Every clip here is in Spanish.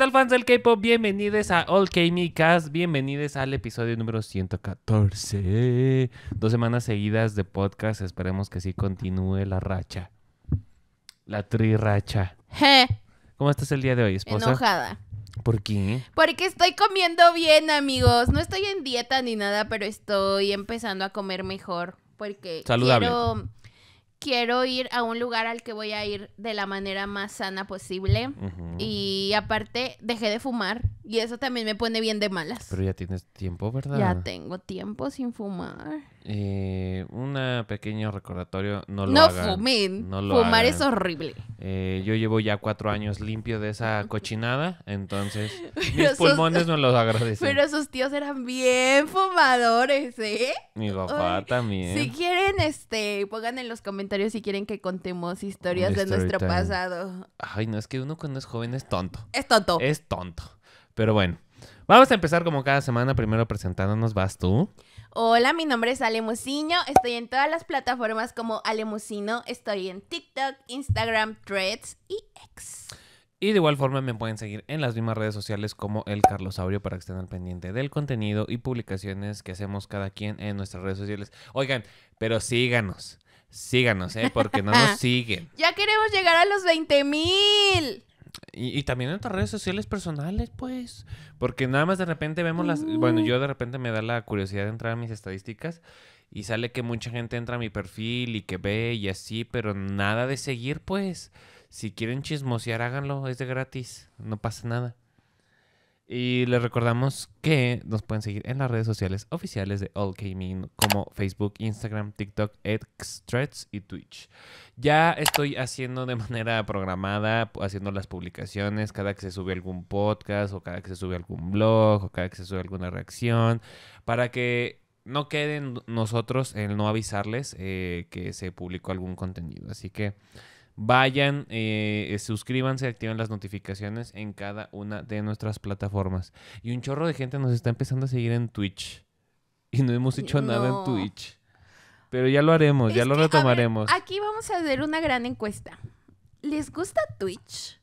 tal fans del K-Pop? Bienvenidos a All k Cast, bienvenidos al episodio número 114. Dos semanas seguidas de podcast, esperemos que sí continúe la racha. La tri-racha. ¿Cómo estás el día de hoy, esposa? Enojada. ¿Por qué? Porque estoy comiendo bien, amigos. No estoy en dieta ni nada, pero estoy empezando a comer mejor. Porque Saludable. quiero quiero ir a un lugar al que voy a ir de la manera más sana posible. Y aparte, dejé de fumar. Y eso también me pone bien de malas. Pero ya tienes tiempo, ¿verdad? Ya tengo tiempo sin fumar. Eh, una pequeño recordatorio, no lo Fumen. No Fumar es horrible. Eh, yo llevo ya cuatro años limpio de esa cochinada, entonces mis pulmones no los agradecen. Pero sus tíos eran bien fumadores, ¿eh? Mi papá también. Si quieren, este, pongan en los comentarios si quieren que contemos historias de nuestro pasado. Ay, no, es que uno cuando es joven es tonto. Es tonto. Es tonto. Pero bueno, vamos a empezar como cada semana, primero presentándonos, vas tú. Hola, mi nombre es Musiño, Estoy en todas las plataformas como Alemusino, Estoy en TikTok, Instagram, Threads y X. Y de igual forma me pueden seguir en las mismas redes sociales como el Carlos Carlosaurio para que estén al pendiente del contenido y publicaciones que hacemos cada quien en nuestras redes sociales. Oigan, pero síganos, síganos, ¿eh? porque no nos siguen. Ya queremos llegar a los 20 mil. Y, también en otras redes sociales personales, pues. Porque nada más de repente vemos las. Bueno, mm. yo de repente me da la curiosidad de entrar a mis estadísticas y sale que mucha gente entra a mi perfil y que ve y así, pero nada de seguir, pues. Si quieren chismosear, háganlo, es de gratis, no pasa nada. Y les recordamos que nos pueden seguir en las redes sociales oficiales de All Came como Facebook, Instagram, TikTok, X, y Twitch. Ya estoy haciendo de manera programada, haciendo las publicaciones cada que se sube algún podcast o cada que se sube algún blog o cada que se sube alguna reacción, para que no queden nosotros en no avisarles eh, que se publicó algún contenido. Así que Vayan, eh, suscríbanse, activen las notificaciones en cada una de nuestras plataformas. Y un chorro de gente nos está empezando a seguir en Twitch. Y no hemos hecho nada en Twitch. Pero ya lo haremos, ya lo retomaremos. aquí vamos a hacer una gran encuesta. ¿Les gusta Twitch?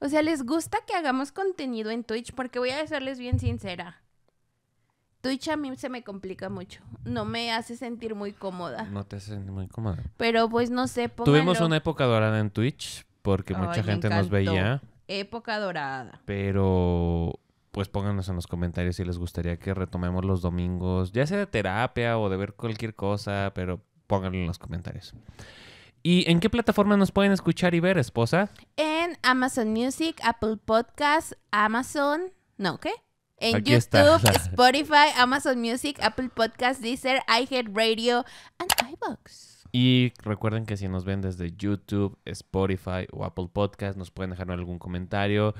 O sea, ¿les gusta que hagamos contenido en Twitch? Porque voy a serles bien sincera. Twitch a mí se me complica mucho. No me hace sentir muy cómoda. No te hace sentir muy cómoda. Pero pues no sé, pónganlo. Tuvimos una época dorada en Twitch porque mucha gente nos veía. Época dorada. Pero pues pónganos en los comentarios si les gustaría que retomemos los domingos, ya sea de terapia o de ver cualquier cosa, pero pónganlo en los comentarios. ¿Y en qué plataforma nos pueden escuchar y ver, esposa? En Amazon Music, Apple Podcasts, Amazon... ¿No qué? En YouTube, Spotify, Amazon Music, Apple Podcasts, Deezer, Radio and iBox. Y recuerden que si nos ven desde YouTube, Spotify o Apple Podcast, nos pueden dejar algún comentario.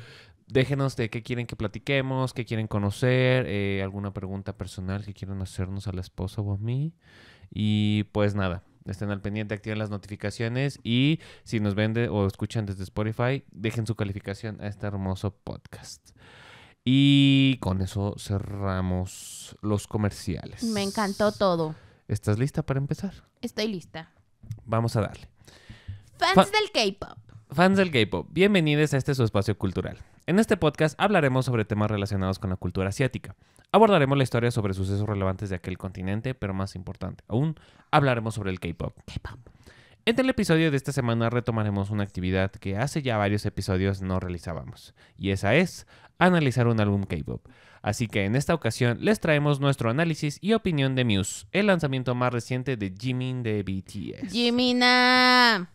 Déjenos de qué quieren que platiquemos, qué quieren conocer, eh, alguna pregunta personal que quieran hacernos a la esposa o a mí. Y pues nada, estén al pendiente, activen las notificaciones y si nos ven o escuchan desde Spotify, dejen su calificación a este hermoso podcast. Y con eso cerramos los comerciales. Me encantó todo. ¿Estás lista para empezar? Estoy lista. Vamos a darle. Fans del K-Pop. Fans del K-Pop, bienvenidos a este su espacio cultural. En este podcast hablaremos sobre temas relacionados con la cultura asiática. Abordaremos la historia sobre sucesos relevantes de aquel continente, pero más importante aún, hablaremos sobre el K-Pop. K-Pop. En el episodio de esta semana retomaremos una actividad que hace ya varios episodios no realizábamos, y esa es analizar un álbum K-pop. Así que en esta ocasión les traemos nuestro análisis y opinión de Muse, el lanzamiento más reciente de Jimin de BTS. Jimina.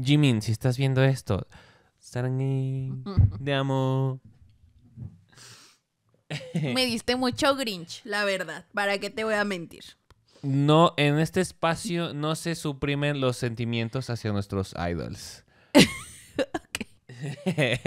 Jimin, si estás viendo esto, mm. te amo. Me diste mucho Grinch, la verdad. ¿Para qué te voy a mentir? No, en este espacio no se suprimen los sentimientos hacia nuestros idols.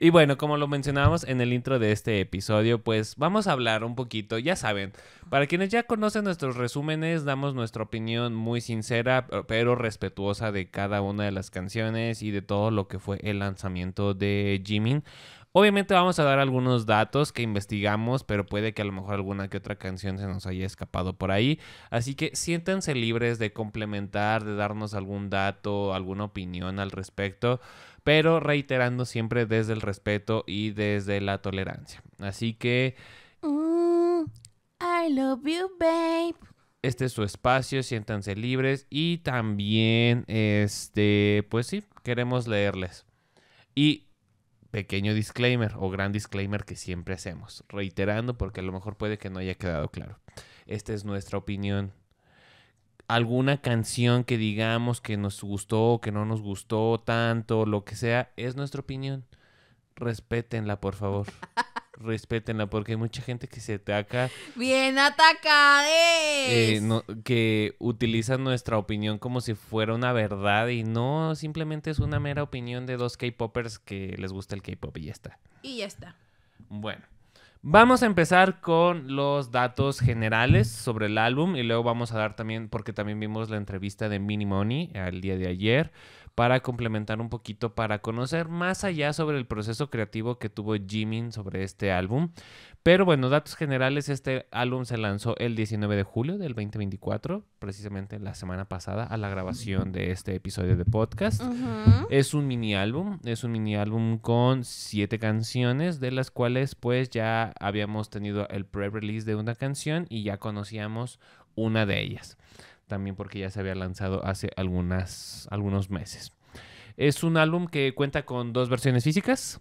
y bueno, como lo mencionábamos en el intro de este episodio, pues vamos a hablar un poquito, ya saben, para quienes ya conocen nuestros resúmenes, damos nuestra opinión muy sincera, pero respetuosa de cada una de las canciones y de todo lo que fue el lanzamiento de Jimin. Obviamente vamos a dar algunos datos que investigamos, pero puede que a lo mejor alguna que otra canción se nos haya escapado por ahí. Así que siéntanse libres de complementar, de darnos algún dato, alguna opinión al respecto pero reiterando siempre desde el respeto y desde la tolerancia. Así que... Mm, I love you, babe. Este es su espacio, siéntanse libres y también, este, pues sí, queremos leerles. Y pequeño disclaimer o gran disclaimer que siempre hacemos, reiterando porque a lo mejor puede que no haya quedado claro. Esta es nuestra opinión alguna canción que digamos que nos gustó, que no nos gustó tanto, lo que sea, es nuestra opinión. Respétenla, por favor. Respétenla, porque hay mucha gente que se ataca. Bien atacada. Eh, que utiliza nuestra opinión como si fuera una verdad y no simplemente es una mera opinión de dos K-Poppers que les gusta el K-Pop y ya está. Y ya está. Bueno. Vamos a empezar con los datos generales sobre el álbum y luego vamos a dar también, porque también vimos la entrevista de Mini Money al día de ayer para complementar un poquito, para conocer más allá sobre el proceso creativo que tuvo Jimin sobre este álbum. Pero bueno, datos generales, este álbum se lanzó el 19 de julio del 2024, precisamente la semana pasada a la grabación de este episodio de podcast. Es un mini álbum, es un mini álbum con siete canciones, de las cuales pues ya habíamos tenido el pre-release de una canción y ya conocíamos una de ellas también porque ya se había lanzado hace algunas, algunos meses. Es un álbum que cuenta con dos versiones físicas.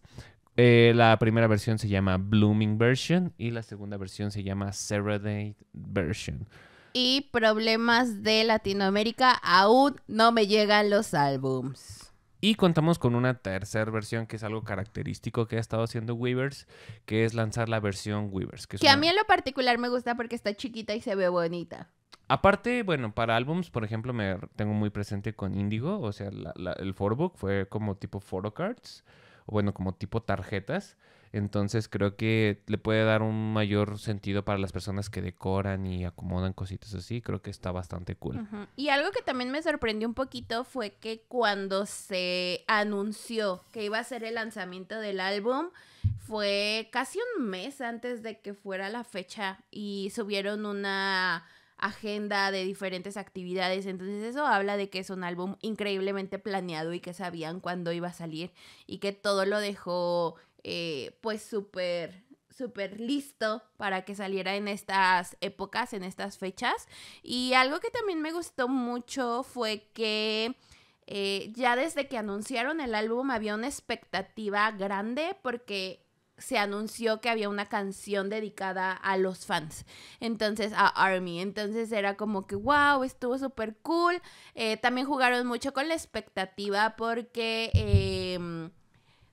Eh, la primera versión se llama Blooming Version y la segunda versión se llama Serenade Version. Y problemas de Latinoamérica, aún no me llegan los álbums. Y contamos con una tercera versión que es algo característico que ha estado haciendo Weavers, que es lanzar la versión Weavers. Que, a mí en lo particular me gusta porque está chiquita y se ve bonita. Aparte, bueno, para álbums, por ejemplo, me tengo muy presente con Indigo, o sea, el photobook fue como tipo photocards, o bueno, como tipo tarjetas. Entonces creo que le puede dar un mayor sentido para las personas que decoran y acomodan cositas así. Creo que está bastante cool. Y algo que también me sorprendió un poquito fue que cuando se anunció que iba a ser el lanzamiento del álbum, fue casi un mes antes de que fuera la fecha y subieron una agenda de diferentes actividades. Entonces eso habla de que es un álbum increíblemente planeado y que sabían cuándo iba a salir y que todo lo dejó eh, pues súper súper listo para que saliera en estas épocas, en estas fechas. Y algo que también me gustó mucho fue que eh, ya desde que anunciaron el álbum había una expectativa grande porque se anunció que había una canción dedicada a los fans, entonces a Army, entonces era como que, wow, estuvo súper cool, eh, también jugaron mucho con la expectativa porque em,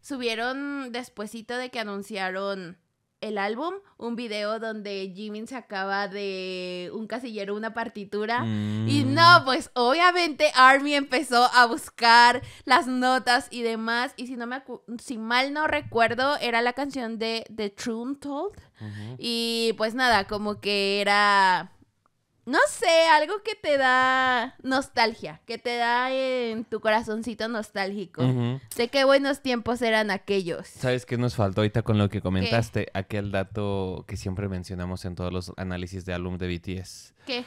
subieron despuesito de que anunciaron el álbum, un video donde Jimin sacaba de un casillero una partitura. Y mm. no, pues obviamente Army empezó a buscar las notas y demás. Y si, no me si mal no recuerdo, era la canción de The True Told. Y pues nada, como que era no sé, algo que te da nostalgia, que te da en tu corazoncito nostálgico. Sé qué buenos tiempos eran aquellos. ¿Sabes qué nos faltó ahorita con lo que comentaste? Aquel dato que siempre mencionamos en todos los análisis de álbum de BTS. ¿Qué?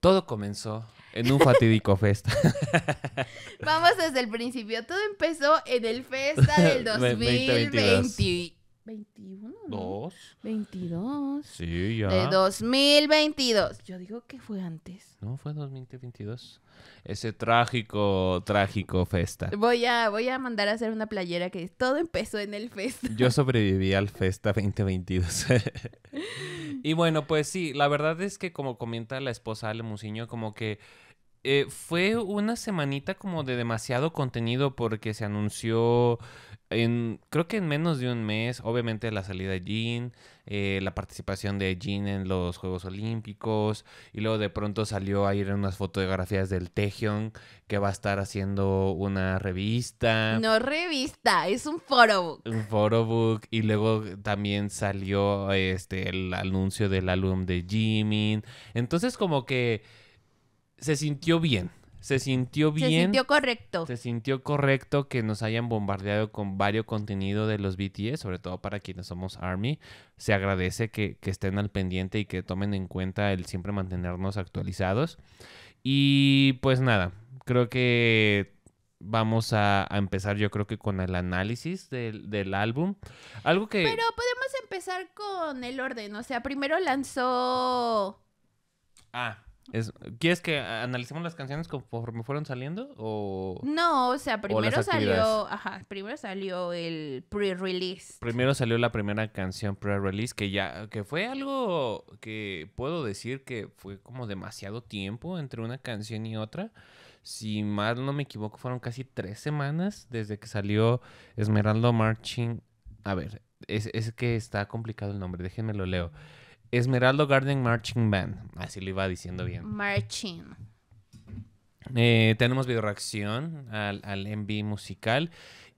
Todo comenzó en un fatídico festa. Vamos desde el principio. Todo empezó en el festa del 2022. 21, ¿Dos? 22. Sí, ya. De 2022. Yo digo que fue antes. No, fue 2022. Ese trágico, trágico festa. Voy a, voy a mandar a hacer una playera que todo empezó en el festa. Yo sobreviví al festa 2022. y bueno, pues sí, la verdad es que como comenta la esposa Ale Musiño, como que eh, fue una semanita como de demasiado contenido porque se anunció en, creo que en menos de un mes, obviamente la salida de Jean, eh, la participación de Jean en los Juegos Olímpicos, y luego de pronto salió a ir en unas fotografías del Tejion, que va a estar haciendo una revista. No revista, es un photobook. Un photobook, y luego también salió este, el anuncio del álbum de Jimin. Entonces como que se sintió bien. Se sintió bien. Se sintió correcto. Se sintió correcto que nos hayan bombardeado con varios contenido de los BTS, sobre todo para quienes somos ARMY. Se agradece que, estén al pendiente y que tomen en cuenta el siempre mantenernos actualizados. Y pues nada, creo que vamos a, empezar yo creo que con el análisis del, del, álbum. Algo que... Pero podemos empezar con el orden, o sea, primero lanzó... Ah, es, ¿Quieres que analicemos las canciones conforme fueron saliendo o...? No, o sea, primero salió... Ajá, primero salió el pre-release. Primero salió la primera canción pre-release que ya... Que fue algo que puedo decir que fue como demasiado tiempo entre una canción y otra. Si mal no me equivoco, fueron casi tres semanas desde que salió Esmeraldo Marching... A ver, es, es que está complicado el nombre, déjenme lo leo. Esmeraldo Garden Marching Band. Así lo iba diciendo bien. Marching. Eh, tenemos video reacción al, al MV musical.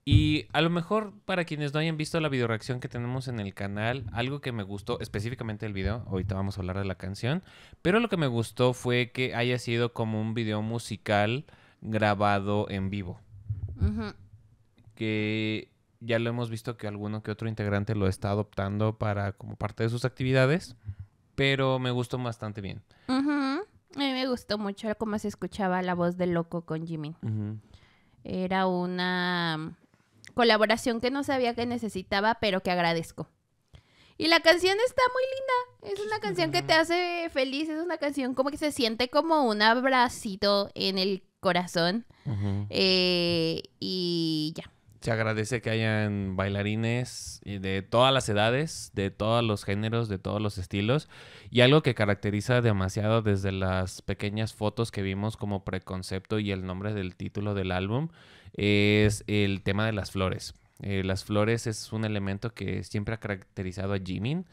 Y a lo mejor para quienes no hayan visto la video reacción que tenemos en el canal, algo que me gustó específicamente el video, ahorita vamos a hablar de la canción, pero lo que me gustó fue que haya sido como un video musical grabado en vivo. Que ya lo hemos visto que alguno que otro integrante lo está adoptando para como parte de sus actividades, pero me gustó bastante bien. A mí me gustó mucho cómo se escuchaba la voz del loco con Jimmy. Era una colaboración que no sabía que necesitaba, pero que agradezco. Y la canción está muy linda. Es una canción que te hace feliz. Es una canción como que se siente como un abracito en el corazón. Eh, y ya se agradece que hayan bailarines de todas las edades, de todos los géneros, de todos los estilos. Y algo que caracteriza demasiado desde las pequeñas fotos que vimos como preconcepto y el nombre del título del álbum es el tema de las flores. Eh, las flores es un elemento que siempre ha caracterizado a Jimin.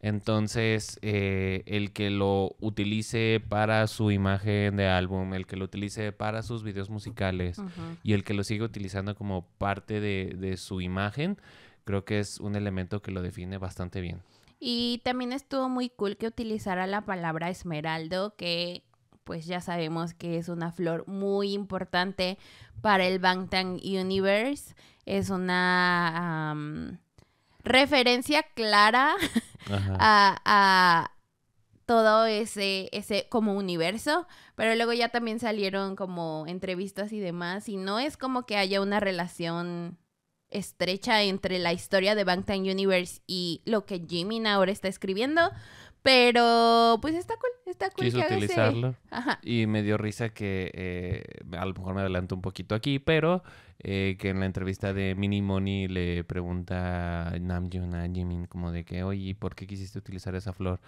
Entonces, eh, el que lo utilice para su imagen de álbum, el que lo utilice para sus videos musicales y el que lo sigue utilizando como parte de, su imagen, creo que es un elemento que lo define bastante bien. Y también estuvo muy cool que utilizara la palabra esmeraldo, que pues ya sabemos que es una flor muy importante para el Bangtan Universe. Es una referencia clara a, todo ese, ese como universo, pero luego ya también salieron como entrevistas y demás, y no es como que haya una relación estrecha entre la historia de Bangtan Universe y lo que Jimin ahora está escribiendo, pero pues está cool, está cool. que utilizarlo. Y me dio risa que eh, a lo mejor me adelanto un poquito aquí, pero eh, que en la entrevista de Mini Money le pregunta Namjoon a Jimin como de que, oye, ¿por qué quisiste utilizar esa flor?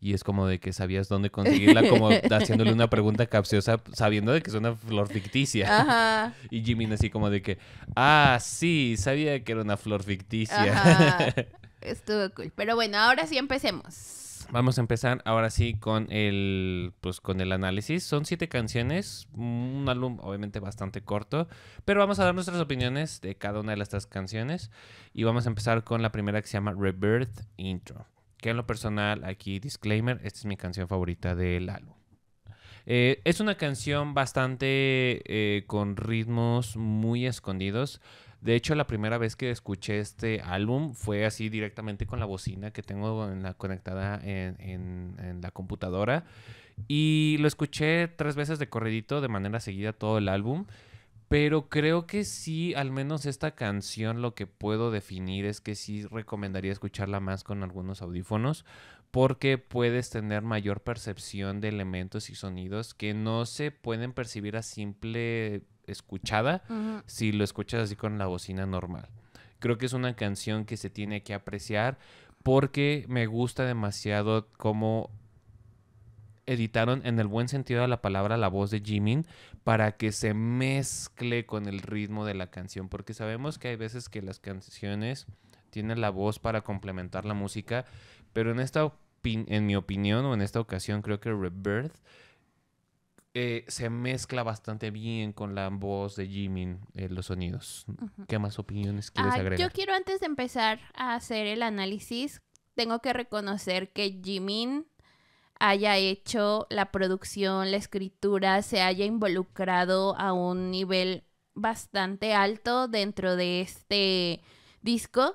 y es como de que sabías dónde conseguirla, como haciéndole una pregunta capciosa, sabiendo de que es una flor ficticia. Y Jimin así como de que, ah, sí, sabía que era una flor ficticia. Estuvo cool. Pero bueno, ahora sí empecemos vamos a empezar ahora sí con el, pues, con el análisis. Son siete canciones, un álbum obviamente bastante corto, pero vamos a dar nuestras opiniones de cada una de estas canciones. Y vamos a empezar con la primera que se llama Rebirth Intro, que en lo personal, aquí disclaimer, esta es mi canción favorita del álbum. Eh, es una canción bastante eh, con ritmos muy escondidos. De hecho, la primera vez que escuché este álbum fue así directamente con la bocina que tengo conectada en, en la computadora. Y lo escuché tres veces de corredito, de manera seguida, todo el álbum. Pero creo que sí, al menos esta canción lo que puedo definir es que sí recomendaría escucharla más con algunos audífonos porque puedes tener mayor percepción de elementos y sonidos que no se pueden percibir a simple escuchada si lo escuchas así con la bocina normal. Creo que es una canción que se tiene que apreciar porque me gusta demasiado cómo editaron en el buen sentido de la palabra la voz de Jimin para que se mezcle con el ritmo de la canción, porque sabemos que hay veces que las canciones tienen la voz para complementar la música, pero en esta en mi opinión o en esta ocasión creo que Rebirth eh, se mezcla bastante bien con la voz de Jimin, en eh, los sonidos. ¿Qué más opiniones quieres Yo quiero antes de empezar a hacer el análisis, tengo que reconocer que Jimin haya hecho la producción, la escritura, se haya involucrado a un nivel bastante alto dentro de este disco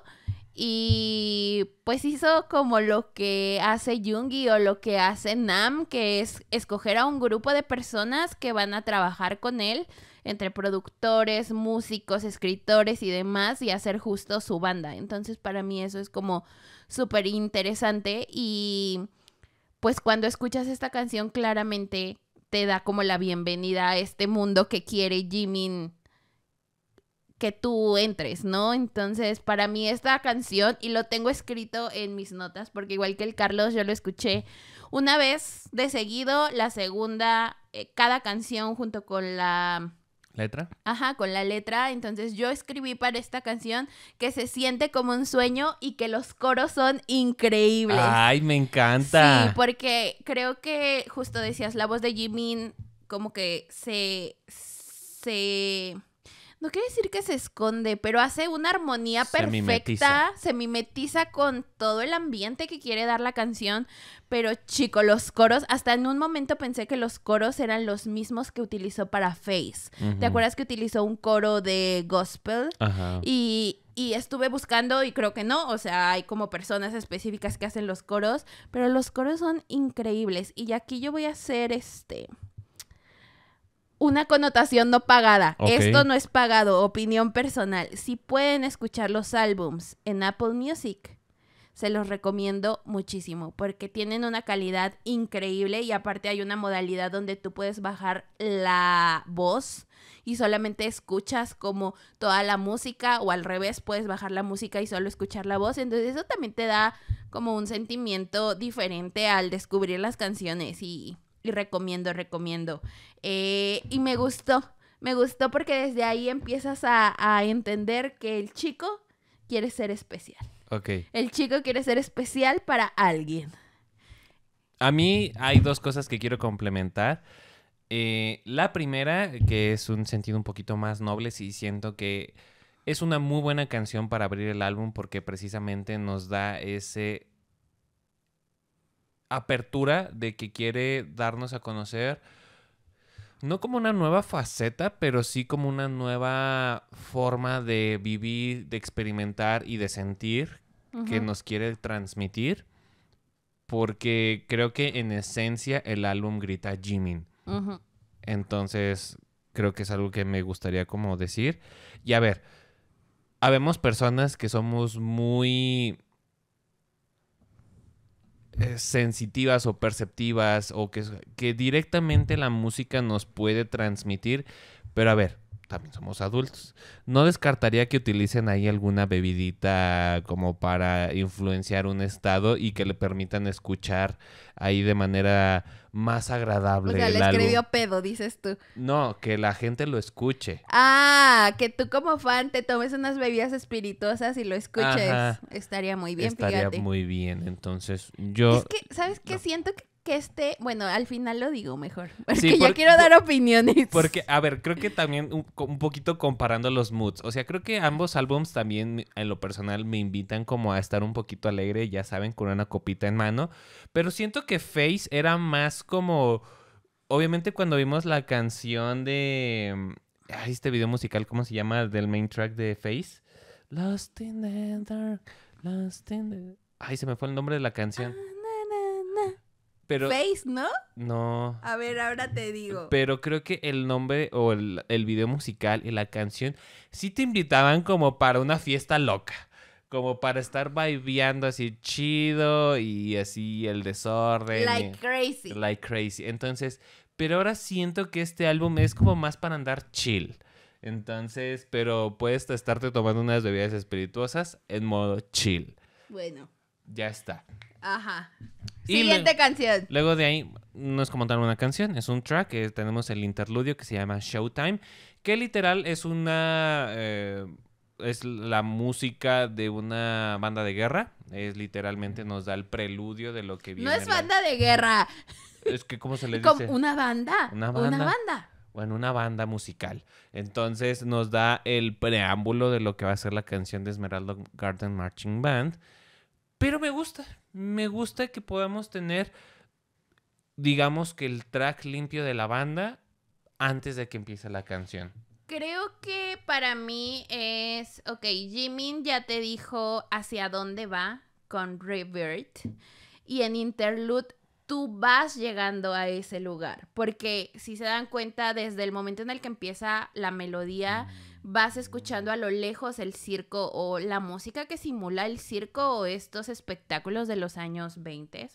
y pues hizo como lo que hace Jungi o lo que hace Nam, que es escoger a un grupo de personas que van a trabajar con él, entre productores, músicos, escritores y demás, y hacer justo su banda. Entonces para mí eso es como súper interesante y pues cuando escuchas esta canción claramente te da como la bienvenida a este mundo que quiere Jimin que tú entres, ¿no? Entonces, para mí esta canción, y lo tengo escrito en mis notas, porque igual que el Carlos, yo lo escuché una vez de seguido, la segunda, eh, cada canción junto con la... ¿Letra? Ajá, con la letra. Entonces yo escribí para esta canción que se siente como un sueño y que los coros son increíbles. Ay, me encanta. Sí, porque creo que justo decías, la voz de Jimin como que se... se no quiere decir que se esconde, pero hace una armonía perfecta, se mimetiza con todo el ambiente que quiere dar la canción, pero chico, los coros, hasta en un momento pensé que los coros eran los mismos que utilizó para Face. ¿Te acuerdas que utilizó un coro de gospel? Ajá. Y, y estuve buscando y creo que no, o sea, hay como personas específicas que hacen los coros, pero los coros son increíbles y aquí yo voy a hacer este una connotación no pagada. Esto no es pagado, opinión personal. Si pueden escuchar los álbums en Apple Music, se los recomiendo muchísimo porque tienen una calidad increíble y aparte hay una modalidad donde tú puedes bajar la voz y solamente escuchas como toda la música o al revés puedes bajar la música y solo escuchar la voz. Entonces eso también te da como un sentimiento diferente al descubrir las canciones y y recomiendo, recomiendo. Eh, y me gustó, me gustó porque desde ahí empiezas a, entender que el chico quiere ser especial. Ok. El chico quiere ser especial para alguien. A mí hay dos cosas que quiero complementar. Eh, la primera, que es un sentido un poquito más noble, sí siento que es una muy buena canción para abrir el álbum porque precisamente nos da ese apertura de que quiere darnos a conocer, no como una nueva faceta, pero sí como una nueva forma de vivir, de experimentar y de sentir que nos quiere transmitir. Porque creo que en esencia el álbum grita Jimin. Entonces, creo que es algo que me gustaría como decir. Y a ver, habemos personas que somos muy eh, sensitivas o perceptivas o que, que directamente la música nos puede transmitir. Pero a ver, también somos adultos. No descartaría que utilicen ahí alguna bebidita como para influenciar un estado y que le permitan escuchar ahí de manera más agradable. O sea, le escribió pedo, dices tú. No, que la gente lo escuche. Ah, que tú como fan te tomes unas bebidas espirituosas y lo escuches. Estaría muy bien, Estaría muy bien, entonces yo... Es que, ¿sabes qué? Siento que que este, bueno, al final lo digo mejor, porque ya yo quiero dar opiniones. Porque, a ver, creo que también un, poquito comparando los moods, o sea, creo que ambos álbums también en lo personal me invitan como a estar un poquito alegre, ya saben, con una copita en mano, pero siento que Face era más como, obviamente cuando vimos la canción de, mm, ay, este video musical, ¿cómo se llama? Del main track de Face. Lost in the dark, lost in the... Ay, se me fue el nombre de la canción. Ah, Face, ¿no? No. A ver, ahora te digo. Pero creo que el nombre o el, el, video musical y la canción sí te invitaban como para una fiesta loca. Como para estar vibeando así chido y así el desorden. Like crazy. Like crazy. Entonces, pero ahora siento que este álbum es como más para andar chill. Entonces, pero puedes estarte tomando unas bebidas espirituosas en modo chill. Bueno ya está. Ajá. Siguiente canción. Luego de ahí, no es como tal una canción, es un track. tenemos el interludio que se llama Showtime, que literal es una. Eh, es la música de una banda de guerra. Es literalmente nos da el preludio de lo que viene. No es banda de guerra. Es que, ¿cómo se le dice? una banda. Una banda. Una banda bueno, una banda musical. Entonces nos da el preámbulo de lo que va a ser la canción de Esmeralda Garden Marching Band, pero me gusta, me gusta que podamos tener, digamos que el track limpio de la banda antes de que empiece la canción. Creo que para mí es, ok, Jimin ya te dijo hacia dónde va con Revert y en Interlude tú vas llegando a ese lugar, porque si se dan cuenta desde el momento en el que empieza la melodía... Mm vas escuchando a lo lejos el circo o la música que simula el circo o estos espectáculos de los años 20.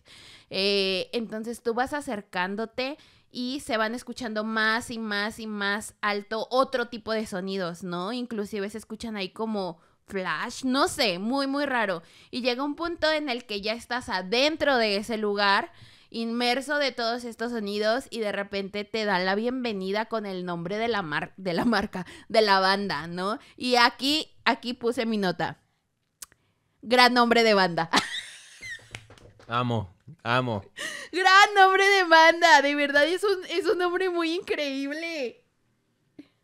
Eh, entonces tú vas acercándote y se van escuchando más y más y más alto otro tipo de sonidos, ¿no? Inclusive se escuchan ahí como flash, no sé, muy muy raro. Y llega un punto en el que ya estás adentro de ese lugar inmerso de todos estos sonidos y de repente te dan la bienvenida con el nombre de la, de la marca, de la banda, ¿no? Y aquí, aquí puse mi nota. Gran nombre de banda. Amo, amo. Gran nombre de banda, de verdad es un, nombre muy increíble.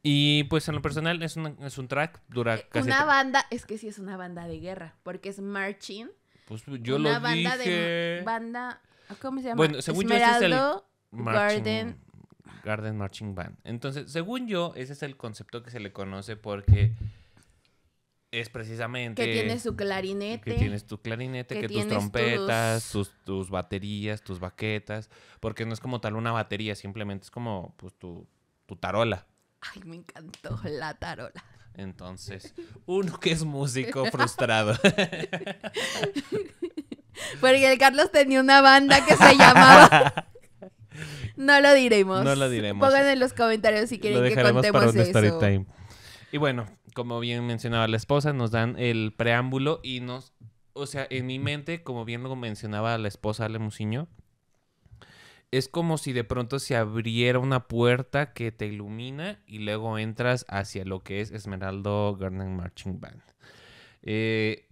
Y pues en lo personal es un, track, dura eh, casi... Una banda, es que sí es una banda de guerra, porque es marching. Pues yo una lo banda De, banda Ah, ¿Cómo se llama? Bueno, según yo, Garden... Marching Band. Entonces, según yo, ese es el concepto que se le conoce porque es precisamente... Que tienes tu clarinete. Que tienes tu clarinete, que, tus trompetas, tus... baterías, tus baquetas, porque no es como tal una batería, simplemente es como pues, tu, tu tarola. Ay, me encantó la tarola. Entonces, uno que es músico frustrado. Porque el Carlos tenía una banda que se llamaba. No lo diremos. No lo diremos. Pongan en los comentarios si quieren que contemos para Y bueno, como bien mencionaba la esposa, nos dan el preámbulo y nos. O sea, en mi mente, como bien lo mencionaba la esposa Ale es como si de pronto se abriera una puerta que te ilumina y luego entras hacia lo que es Esmeraldo Garden Marching Band. Eh,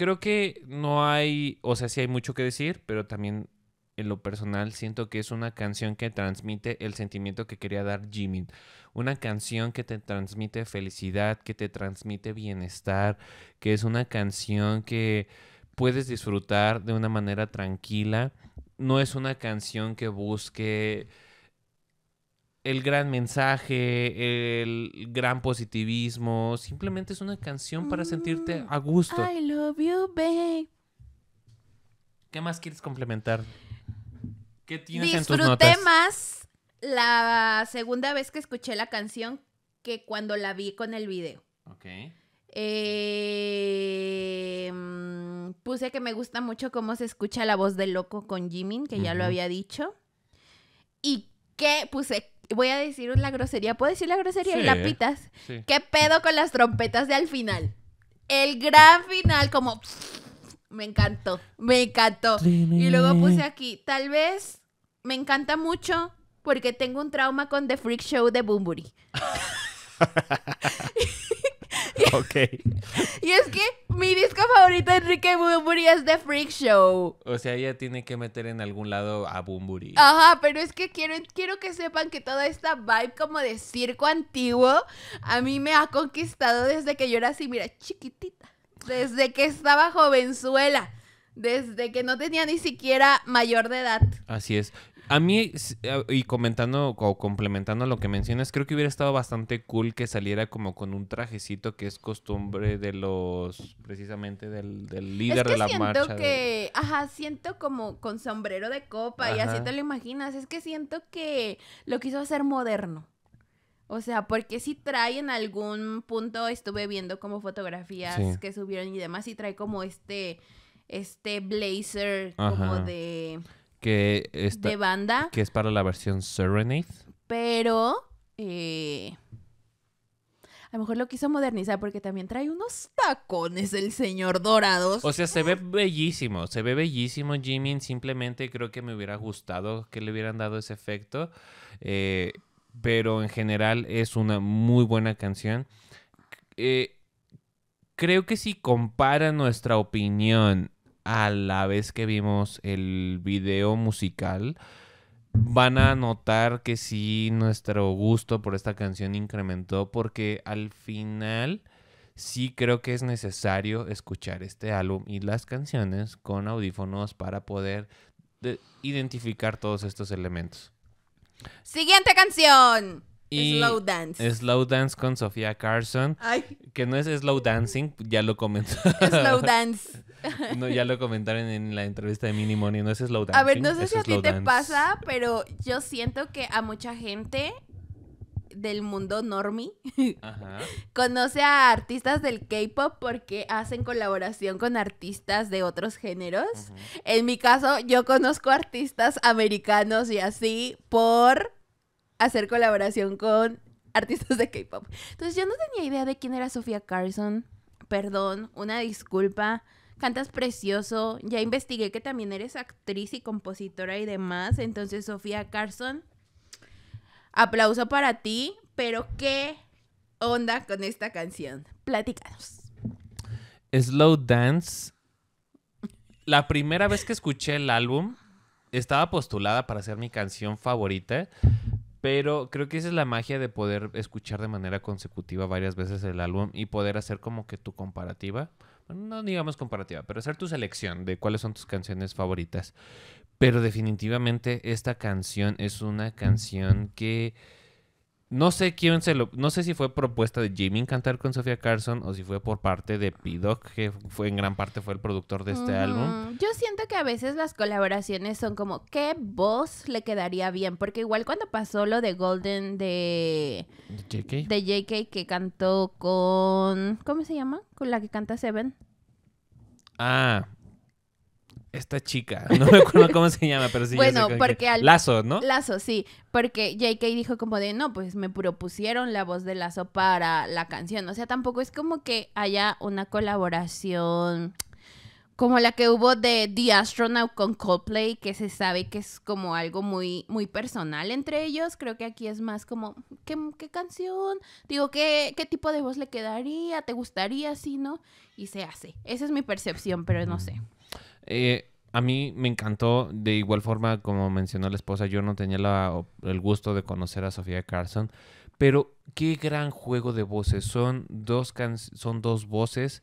creo que no hay, o sea, sí hay mucho que decir, pero también en lo personal siento que es una canción que transmite el sentimiento que quería dar Jimmy Una canción que te transmite felicidad, que te transmite bienestar, que es una canción que puedes disfrutar de una manera tranquila. No es una canción que busque el gran mensaje, el gran positivismo. Simplemente es una canción para sentirte mm, a gusto. I love you, babe. ¿Qué más quieres complementar? ¿Qué tienes Disfruté en tus notas? más la segunda vez que escuché la canción que cuando la vi con el video. Ok. Eh, mm, puse que me gusta mucho cómo se escucha la voz del loco con Jimin, que ya lo había dicho. Y que puse voy a decir la grosería. ¿Puedo decir la grosería? Sí, Lapitas. Sí. ¿Qué pedo con las trompetas de al final? El gran final, como. Me encantó, me encantó. Y luego puse aquí, tal vez me encanta mucho porque tengo un trauma con The Freak Show de Bumburi. Ok. Y es que mi disco favorito Enrique Bumburi es The Freak Show. O sea, ella tiene que meter en algún lado a Bumburi. Ajá, pero es que quiero, quiero que sepan que toda esta vibe como de circo antiguo a mí me ha conquistado desde que yo era así, mira, chiquitita. Desde que estaba jovenzuela. Desde que no tenía ni siquiera mayor de edad. Así es. A mí, y comentando o complementando lo que mencionas, creo que hubiera estado bastante cool que saliera como con un trajecito que es costumbre de los, precisamente del, líder de la siento marcha. Siento que, ajá, siento como con sombrero de copa y así te lo imaginas. Es que siento que lo quiso hacer moderno. O sea, porque si trae en algún punto, estuve viendo como fotografías que subieron y demás, y trae como este, este blazer como de que de banda. Que es para la versión Serenade. Pero eh, a lo mejor lo quiso modernizar porque también trae unos tacones el señor Dorados. O sea, se ve bellísimo, se ve bellísimo Jimmy. Simplemente creo que me hubiera gustado que le hubieran dado ese efecto. Eh, pero en general es una muy buena canción. Eh, creo que si compara nuestra opinión a la vez que vimos el video musical, van a notar que sí nuestro gusto por esta canción incrementó porque al final sí creo que es necesario escuchar este álbum y las canciones con audífonos para poder identificar todos estos elementos. Siguiente canción slow Dance. Slow Dance con Sofía Carson. Que no es Slow Dancing, ya lo comentaron. Slow Dance. No, ya lo comentaron en la entrevista de Minimoni, no es Slow Dancing. A ver, no sé si a ti te pasa, pero yo siento que a mucha gente del mundo normie conoce a artistas del K-pop porque hacen colaboración con artistas de otros géneros. En mi caso, yo conozco artistas americanos y así por hacer colaboración con artistas de K-pop. Entonces yo no tenía idea de quién era Sofía Carson. Perdón, una disculpa. Cantas precioso. Ya investigué que también eres actriz y compositora y demás. Entonces, Sofía Carson, aplauso para ti. Pero qué onda con esta canción. Platícanos. Slow Dance. La primera vez que escuché el álbum, estaba postulada para ser mi canción favorita. Pero creo que esa es la magia de poder escuchar de manera consecutiva varias veces el álbum y poder hacer como que tu comparativa, no digamos comparativa, pero hacer tu selección de cuáles son tus canciones favoritas. Pero definitivamente esta canción es una canción que no sé quién se lo. No sé si fue propuesta de Jimmy cantar con Sofía Carson o si fue por parte de Pidoc, que fue en gran parte fue el productor de este álbum. Yo siento que a veces las colaboraciones son como qué voz le quedaría bien. Porque igual cuando pasó lo de Golden de. ¿De De JK que cantó con. ¿Cómo se llama? Con la que canta Seven. Ah, esta chica, no me acuerdo cómo se llama, pero sí. Bueno, porque Lazo, ¿no? Lazo, sí, porque JK dijo como de, no, pues me propusieron la voz de Lazo para la canción, o sea, tampoco es como que haya una colaboración como la que hubo de The Astronaut con Coldplay, que se sabe que es como algo muy, muy personal entre ellos. Creo que aquí es más como, ¿qué, canción? Digo, ¿qué, ¿qué tipo de voz le quedaría? ¿Te gustaría? no? Y se hace. Esa es mi percepción, pero no mm. sé. Eh, a mí me encantó, de igual forma como mencionó la esposa, yo no tenía el gusto de conocer a Sofía Carson, pero qué gran juego de voces. Son dos, son dos voces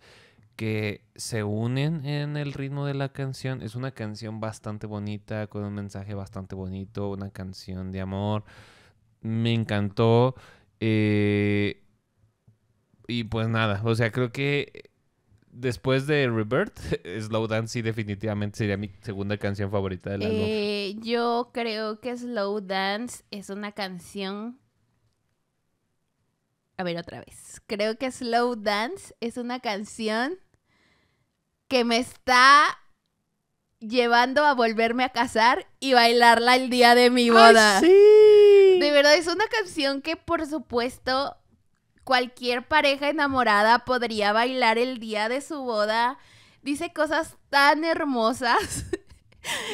que se unen en el ritmo de la canción. Es una canción bastante bonita, con un mensaje bastante bonito, una canción de amor. Me encantó. Eh, y pues nada, o sea, creo que después de Rebirth, Slow Dance sí definitivamente sería mi segunda canción favorita del álbum. Eh, yo creo que Slow Dance es una canción... A ver otra vez. Creo que Slow Dance es una canción que me está llevando a volverme a casar y bailarla el día de mi boda. sí! De verdad es una canción que por supuesto cualquier pareja enamorada podría bailar el día de su boda. Dice cosas tan hermosas.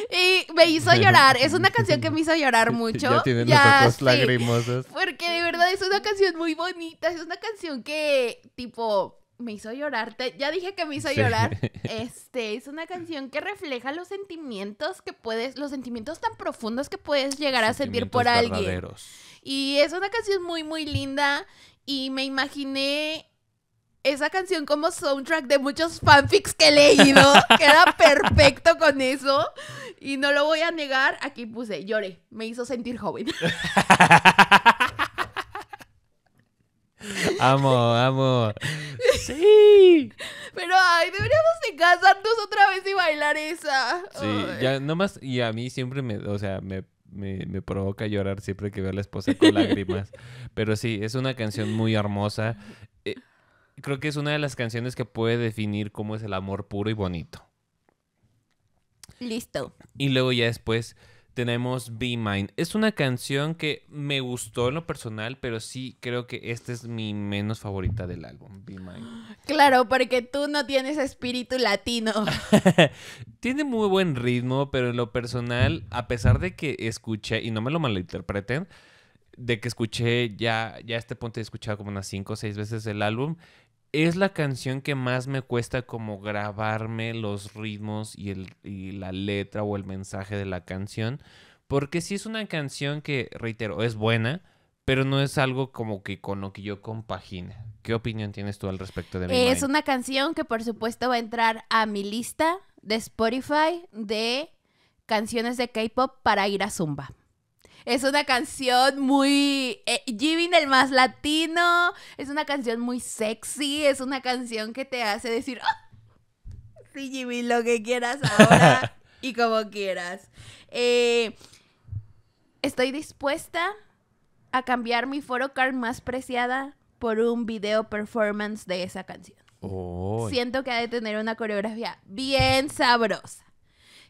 Y me hizo llorar. Es una canción que me hizo llorar mucho. Ya tienen los ojos Porque de verdad es una canción muy bonita. Es una canción que, tipo, me hizo llorar. ya dije que me hizo llorar. Este, es una canción que refleja los sentimientos que puedes, los sentimientos tan profundos que puedes llegar a sentir por alguien. Y es una canción muy, muy linda y me imaginé esa canción como soundtrack de muchos fanfics que he leído. Queda perfecto con eso. Y no lo voy a negar, aquí puse, lloré, me hizo sentir joven. Amo, amo. Sí. Pero ay, deberíamos de casarnos otra vez y bailar esa. Sí, ya nomás, y a mí siempre me, o sea, me me, provoca llorar siempre que veo a la esposa con lágrimas. Pero sí, es una canción muy hermosa. Eh, creo que es una de las canciones que puede definir cómo es el amor puro y bonito. Listo. Y luego ya después tenemos Be Mine. Es una canción que me gustó en lo personal, pero sí creo que esta es mi menos favorita del álbum, Be Mine. Claro, porque tú no tienes espíritu latino. Tiene muy buen ritmo, pero en lo personal, a pesar de que escuché, y no me lo malinterpreten, de que escuché ya, ya este punto he escuchado como unas 5 o 6 veces el álbum, es la canción que más me cuesta como grabarme los ritmos y, el, la letra o el mensaje de la canción. Porque si sí es una canción que, reitero, es buena, pero no es algo como que con lo que yo compagina. ¿Qué opinión tienes tú al respecto de mi Es una canción que por supuesto va a entrar a mi lista de Spotify de canciones de K-pop para ir a Zumba. Es una canción muy... Eh, el más latino. Es una canción muy sexy. Es una canción que te hace decir... Ah, sí, lo que quieras ahora y como quieras. Eh, estoy dispuesta a cambiar mi foro card más preciada por un video performance de esa canción. Siento que ha de tener una coreografía bien sabrosa.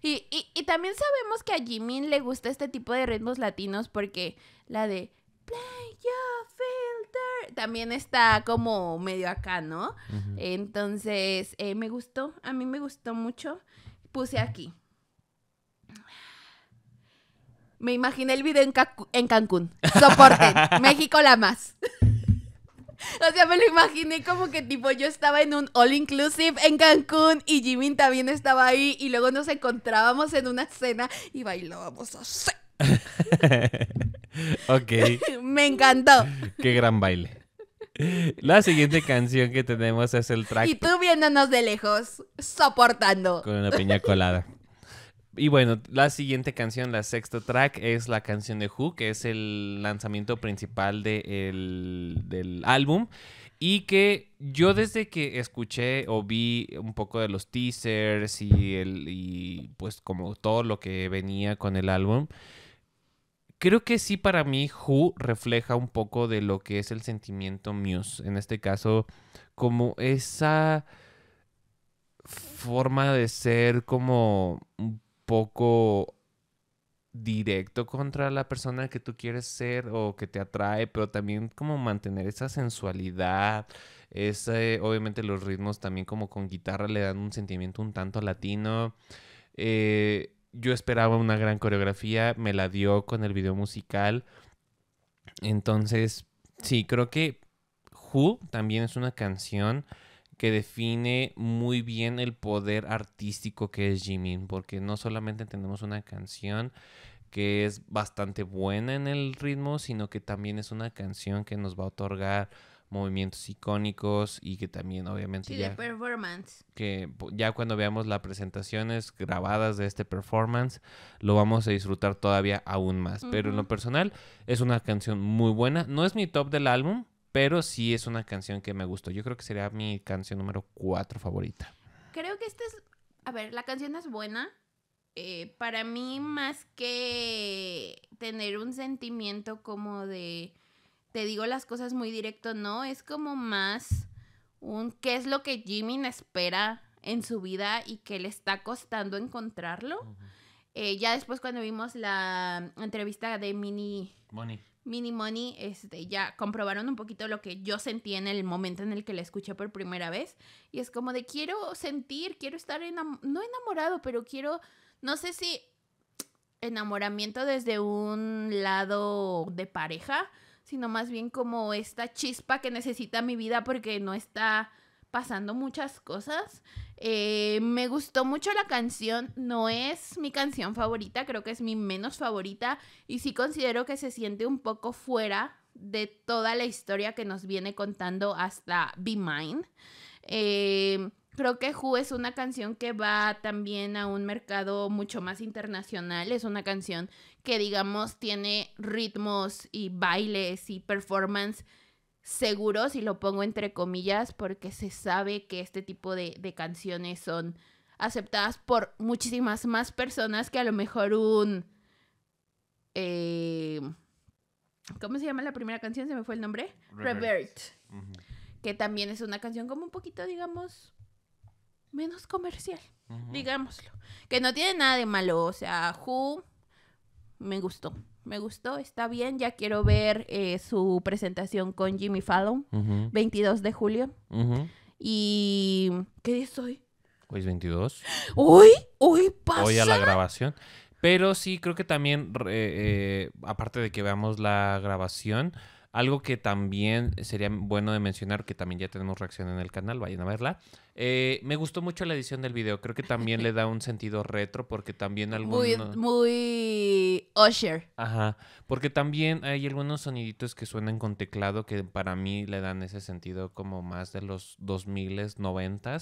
Y, y, también sabemos que a Jimin le gusta este tipo de ritmos latinos porque la de Play Filter también está como medio acá, ¿no? Entonces, eh, me gustó, a mí me gustó mucho. Puse aquí. Me imaginé el video en, Cancún. en Cancún. México la más. O sea, me lo imaginé como que tipo yo estaba en un all inclusive en Cancún y Jimmy también estaba ahí y luego nos encontrábamos en una cena y bailábamos así. ok. me encantó. Qué gran baile. La siguiente canción que tenemos es el track. Y tú viéndonos de lejos, soportando. Con una piña colada. Y bueno, la siguiente canción, la sexta track, es la canción de Who, que es el lanzamiento principal del álbum. Y que yo desde que escuché o vi un poco de los teasers y, el, pues como todo lo que venía con el álbum, creo que sí para mí Who refleja un poco de lo que es el sentimiento Muse. En este caso, como esa forma de ser como poco directo contra la persona que tú quieres ser o que te atrae, pero también como mantener esa sensualidad, ese, obviamente los ritmos también como con guitarra le dan un sentimiento un tanto latino. Eh, yo esperaba una gran coreografía, me la dio con el video musical. Entonces, sí, creo que Who también es una canción que define muy bien el poder artístico que es Jimin, porque no solamente tenemos una canción que es bastante buena en el ritmo, sino que también es una canción que nos va a otorgar movimientos icónicos y que también obviamente ya, de performance. que ya cuando veamos las presentaciones grabadas de este performance lo vamos a disfrutar todavía aún más pero en lo personal es una canción muy buena no es mi top del álbum pero sí es una canción que me gustó. Yo creo que sería mi canción número cuatro favorita. Creo que esta es. A ver, la canción es buena. Eh, para mí, más que tener un sentimiento como de. Te digo las cosas muy directo, no. Es como más un qué es lo que Jimin espera en su vida y que le está costando encontrarlo. Eh, ya después cuando vimos la entrevista de Mini Bonnie. Mini Money, este, ya comprobaron un poquito lo que yo sentí en el momento en el que la escuché por primera vez. Y es como de quiero sentir, quiero estar en, no enamorado, pero quiero, no sé si enamoramiento desde un lado de pareja, sino más bien como esta chispa que necesita mi vida porque no está pasando muchas cosas. Eh, me gustó mucho la canción, no es mi canción favorita, creo que es mi menos favorita y sí considero que se siente un poco fuera de toda la historia que nos viene contando hasta Be Mine. Eh, creo que Who es una canción que va también a un mercado mucho más internacional, es una canción que digamos tiene ritmos y bailes y performance seguro si lo pongo entre comillas, porque se sabe que este tipo de, canciones son aceptadas por muchísimas más personas que a lo mejor un... Eh, ¿Cómo se llama la primera canción? Se me fue el nombre. Revert. Que también es una canción como un poquito, digamos, menos comercial, digámoslo. Que no tiene nada de malo. O sea, Who me gustó me gustó, está bien, ya quiero ver eh, su presentación con Jimmy Fallon, 22 de julio. Y... ¿Qué día es hoy? Hoy es 22. Hoy, hoy pasa. Hoy a la grabación. Pero sí, creo que también, eh, aparte de que veamos la grabación, algo que también sería bueno de mencionar, que también ya tenemos reacción en el canal, vayan a verla. Eh, me gustó mucho la edición del video, creo que también le da un sentido retro porque también algunos... Muy, muy Usher. Ajá, porque también hay algunos soniditos que suenan con teclado que para mí le dan ese sentido como más de los 2000s, 90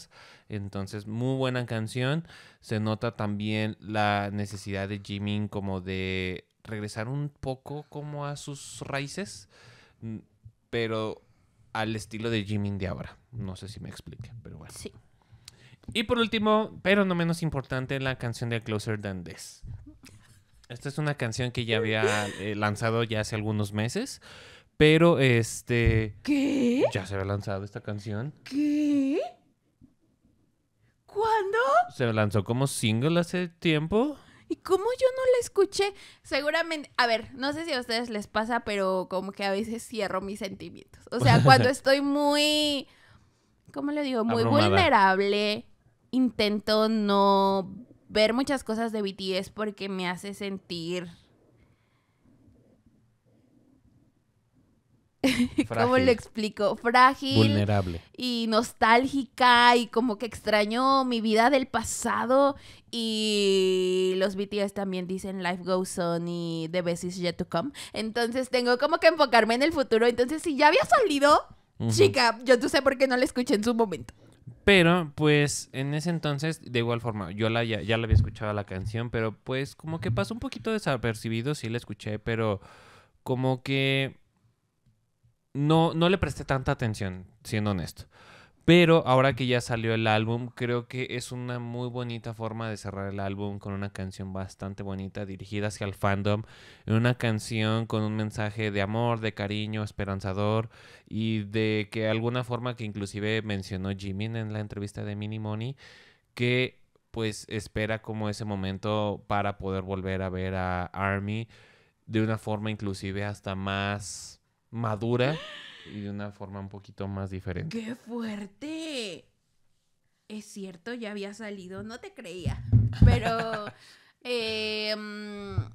Entonces, muy buena canción. Se nota también la necesidad de Jimin como de regresar un poco como a sus raíces Mm, pero al estilo de Jimmy de ahora. No sé si me explique, pero bueno. Sí. Y por último, pero no menos importante, la canción de Closer Than This. Esta es una canción que ya había eh, lanzado ya hace algunos meses, pero este... ¿Qué? Ya se había lanzado esta canción. ¿Qué? ¿Cuándo? Se lanzó como single hace tiempo. ¿y como yo no la escuché? Seguramente, a ver, no sé si a ustedes les pasa, pero como que a veces cierro mis sentimientos. O sea, cuando estoy muy, ¿cómo le digo? Muy vulnerable, intento no ver muchas cosas de BTS porque me hace sentir ¿Cómo le explico? Frágil. Vulnerable. Y nostálgica y como que extrañó mi vida del pasado. Y los BTS también dicen Life Goes On y The Best Is Yet To Come. Entonces tengo como que enfocarme en el futuro. Entonces si ya había salido, chica, yo no sé por qué no la escuché en su momento. Pero, pues, en ese entonces, de igual forma, yo ya, ya la había escuchado la canción, pero pues como que pasó un poquito desapercibido, sí la escuché, pero como que no, no le presté tanta atención, siendo honesto. Pero ahora que ya salió el álbum, creo que es una muy bonita forma de cerrar el álbum con una canción bastante bonita dirigida hacia el fandom, una canción con un mensaje de amor, de cariño, esperanzador y de que alguna forma que inclusive mencionó Jimin en la entrevista de Minnie Money, que pues espera como ese momento para poder volver a ver a Army de una forma inclusive hasta más madura y de una forma un poquito más diferente. ¡Qué fuerte! Es cierto, ya había salido, no te creía, pero... Em, yo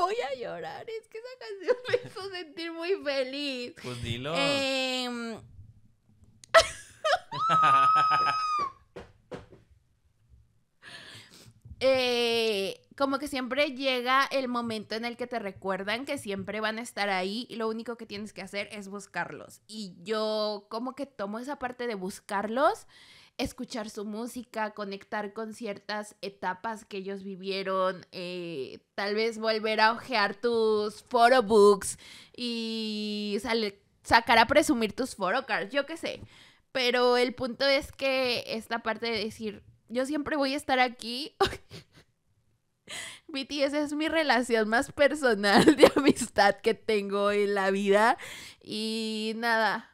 voy a llorar, es que esa canción me hizo sentir muy feliz. Pues dilo. Em, eh como que siempre llega el momento en el que te recuerdan que siempre van a estar ahí y lo único que tienes que hacer es buscarlos. Y yo como que tomo esa parte de buscarlos, escuchar su música, conectar con ciertas etapas que ellos vivieron, eh, tal vez volver a ojear tus photobooks y sacar a presumir tus photocards, yo qué sé. Pero el punto es que esta parte de decir, yo siempre voy a estar aquí. esa es mi relación más personal de amistad que tengo en la vida. Y nada,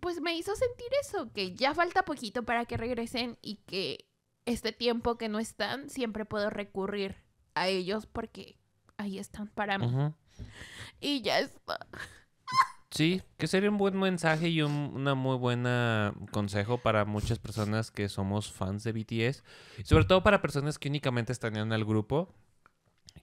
pues me hizo sentir eso, que ya falta poquito para que regresen y que este tiempo que no están, siempre puedo recurrir a ellos porque ahí están para mí. Y ya está. Sí, que sería un buen mensaje y un una muy buen consejo para muchas personas que somos fans de BTS. Sobre todo para personas que únicamente están en el grupo,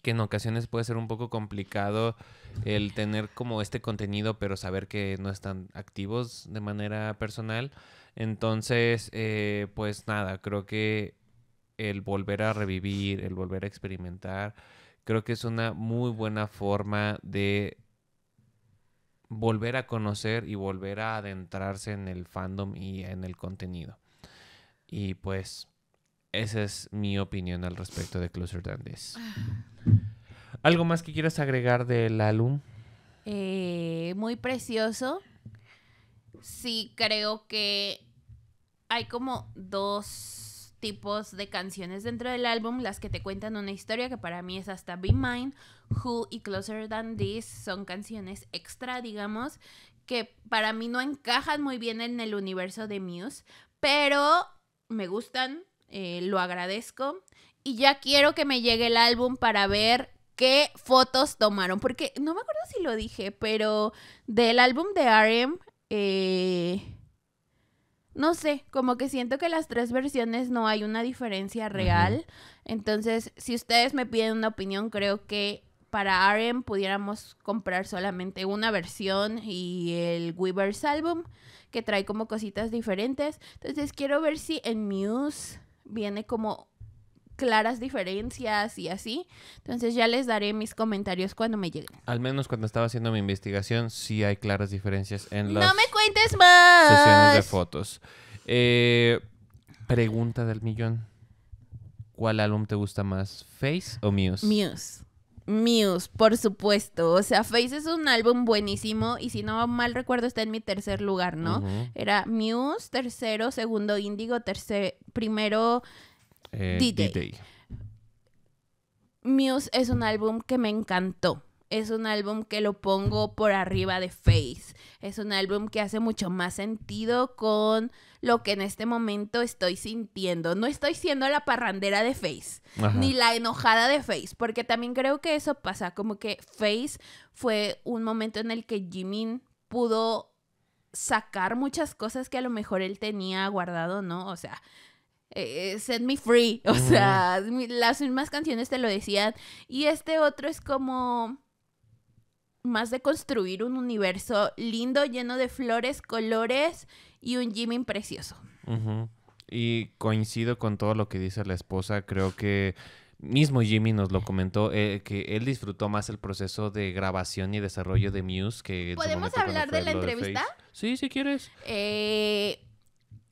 que en ocasiones puede ser un poco complicado el tener como este contenido, pero saber que no están activos de manera personal. Entonces, eh, pues nada, creo que el volver a revivir, el volver a experimentar, creo que es una muy buena forma de volver a conocer y volver a adentrarse en el fandom y en el contenido. Y pues esa es mi opinión al respecto de Closer Than This. Ah. ¿Algo más que quieras agregar del álbum? Eh, muy precioso. Sí, creo que hay como dos tipos de canciones dentro del álbum, las que te cuentan una historia que para mí es hasta Be Mine, Who y Closer Than This son canciones extra, digamos, que para mí no encajan muy bien en el universo de Muse, pero me gustan, eh, lo agradezco y ya quiero que me llegue el álbum para ver qué fotos tomaron, porque no me acuerdo si lo dije, pero del álbum de RM, eh, no sé, como que siento que las tres versiones no hay una diferencia real. Entonces, si ustedes me piden una opinión, creo que para RM pudiéramos comprar solamente una versión y el Weaver's Album, que trae como cositas diferentes. Entonces, quiero ver si en Muse viene como claras diferencias y así. Entonces ya les daré mis comentarios cuando me lleguen. Al menos cuando estaba haciendo mi investigación, sí hay claras diferencias en las... No me cuentes más. Sesiones de fotos. Eh, pregunta del millón. ¿Cuál álbum te gusta más, Face o Muse? Muse. Muse, por supuesto. O sea, Face es un álbum buenísimo y si no mal recuerdo está en mi tercer lugar, ¿no? Era Muse, tercero, segundo Índigo, tercero... primero eh, Muse es un álbum que me encantó. Es un álbum que lo pongo por arriba de Face. Es un álbum que hace mucho más sentido con lo que en este momento estoy sintiendo. No estoy siendo la parrandera de Face, ni la enojada de Face, porque también creo que eso pasa, como que Face fue un momento en el que Jimin pudo sacar muchas cosas que a lo mejor él tenía guardado, ¿no? O sea, eh, eh, set me free. O sea, las mismas canciones te lo decían. Y este otro es como más de construir un universo lindo, lleno de flores, colores y un Jimmy precioso. Y coincido con todo lo que dice la esposa. Creo que mismo Jimmy nos lo comentó, eh, que él disfrutó más el proceso de grabación y desarrollo de Muse que... ¿Podemos hablar de la entrevista? Sí, si quieres. Eh,